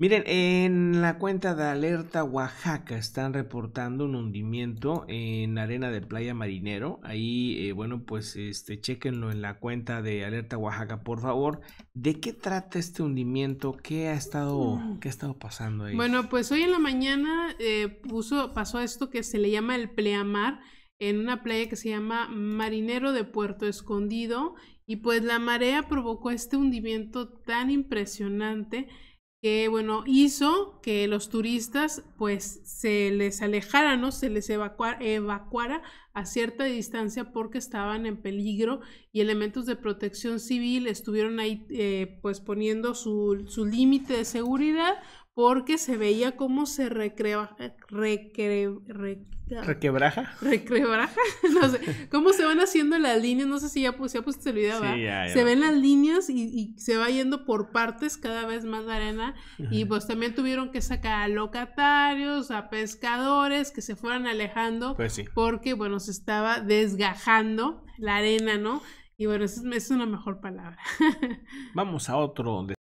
Miren, en la cuenta de alerta Oaxaca están reportando un hundimiento en arena de playa marinero. Ahí, eh, bueno, pues este, chequenlo en la cuenta de alerta Oaxaca, por favor. ¿De qué trata este hundimiento? ¿Qué ha estado, mm. qué ha estado pasando ahí? Bueno, pues hoy en la mañana eh, puso, pasó esto que se le llama el pleamar en una playa que se llama Marinero de Puerto Escondido y pues la marea provocó este hundimiento tan impresionante que bueno, hizo que los turistas pues se les alejaran, ¿no? se les evacuara, evacuara a cierta distancia porque estaban en peligro y elementos de protección civil estuvieron ahí eh, pues poniendo su, su límite de seguridad porque se veía cómo se recreaba, recre, requebraja. Requebraja, no sé, cómo se van haciendo las líneas, no sé si ya, pues, ya pusiste el video, Se ven las líneas y, se va yendo por partes cada vez más la arena y pues también tuvieron que sacar a locatarios, a pescadores que se fueran alejando pues sí. porque, bueno, se estaba desgajando la arena, ¿no? Y bueno, esa es, esa es una mejor palabra. Vamos a otro.